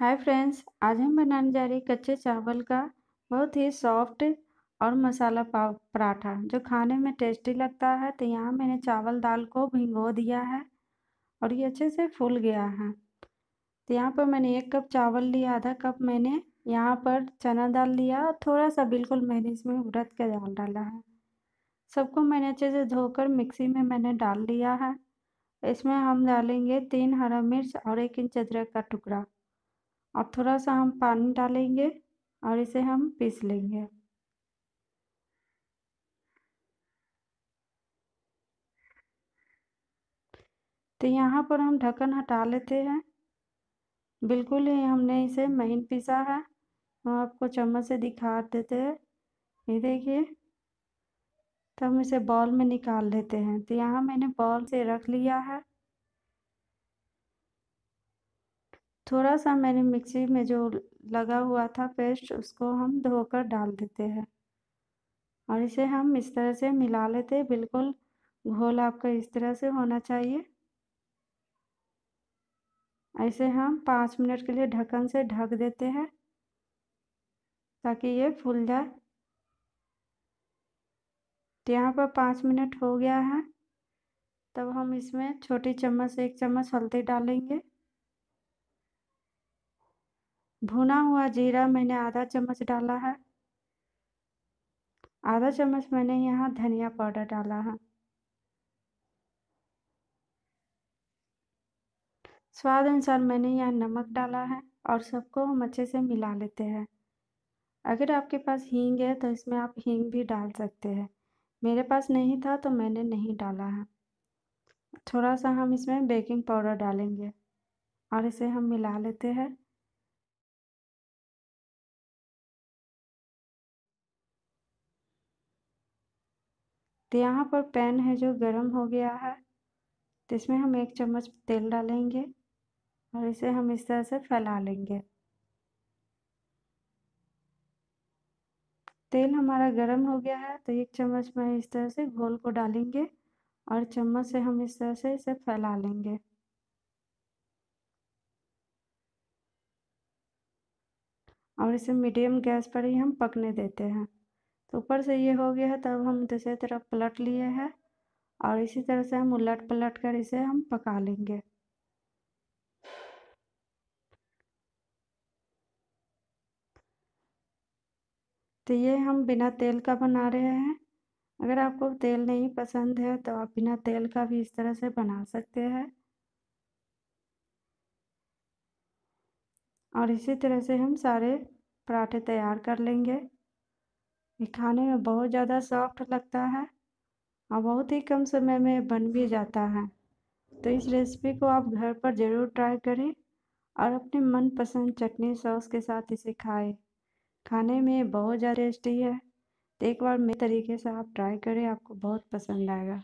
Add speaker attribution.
Speaker 1: hi friends आज हम बनाने जा रहे हैं कच्चे चावल का बहुत ही सॉफ्ट और मसाला पाव पराठा जो खाने में टेस्टी लगता है तो यहाँ मैंने चावल दाल को भिंगो दिया है और ये अच्छे से फूल गया है तो यहाँ पर मैंने एक कप चावल लिया आधा कप मैंने यहाँ पर चना दाल लिया और थोड़ा सा बिल्कुल मैंने इसमें उड़द का दाल डाला है सबको मैंने अच्छे से धोकर मिक्सी में मैंने डाल लिया है इसमें हम डालेंगे तीन हरा मिर्च और एक इंच अदरक का टुकड़ा और थोड़ा सा हम पानी डालेंगे और इसे हम पीस लेंगे तो यहाँ पर हम ढक्कन हटा लेते हैं बिल्कुल ही हमने इसे महीन पीसा है हम आपको चम्मच से दिखा देते हैं ये देखिए तो हम इसे बॉल में निकाल लेते हैं तो यहाँ मैंने बॉल से रख लिया है थोड़ा सा मैंने मिक्सी में जो लगा हुआ था पेस्ट उसको हम धोकर डाल देते हैं और इसे हम इस तरह से मिला लेते हैं बिल्कुल घोल आपका इस तरह से होना चाहिए ऐसे हम पाँच मिनट के लिए ढक्कन से ढक देते हैं ताकि ये फूल जाए तो यहाँ पर पाँच मिनट हो गया है तब हम इसमें छोटी चम्मच एक चम्मच हल्दी डालेंगे भुना हुआ जीरा मैंने आधा चम्मच डाला है आधा चम्मच मैंने यहाँ धनिया पाउडर डाला है स्वाद अनुसार मैंने यहाँ नमक डाला है और सबको हम अच्छे से मिला लेते हैं अगर आपके पास हींग है तो इसमें आप हींग भी डाल सकते हैं मेरे पास नहीं था तो मैंने नहीं डाला है थोड़ा सा हम इसमें बेकिंग पाउडर डालेंगे और इसे हम मिला लेते हैं तो यहाँ पर पैन है जो गर्म हो गया है तो इसमें हम एक चम्मच तेल डालेंगे और इसे हम इस तरह से फैला लेंगे तेल हमारा गर्म हो गया है तो एक चम्मच में इस तरह से घोल को डालेंगे और चम्मच से हम इस तरह से इसे फैला लेंगे और इसे मीडियम गैस पर ही हम पकने देते हैं तो ऊपर से ये हो गया है तब हम दूसरे तरफ पलट लिए हैं और इसी तरह से हम उलट पलट कर इसे हम पका लेंगे तो ये हम बिना तेल का बना रहे हैं अगर आपको तेल नहीं पसंद है तो आप बिना तेल का भी इस तरह से बना सकते हैं और इसी तरह से हम सारे पराठे तैयार कर लेंगे ये खाने में बहुत ज़्यादा सॉफ्ट लगता है और बहुत ही कम समय में बन भी जाता है तो इस रेसिपी को आप घर पर ज़रूर ट्राई करें और अपने मनपसंद चटनी सॉस के साथ इसे खाएं खाने में बहुत ज़्यादा टेस्टी है तो एक बार मेरे तरीके से आप ट्राई करें आपको बहुत पसंद आएगा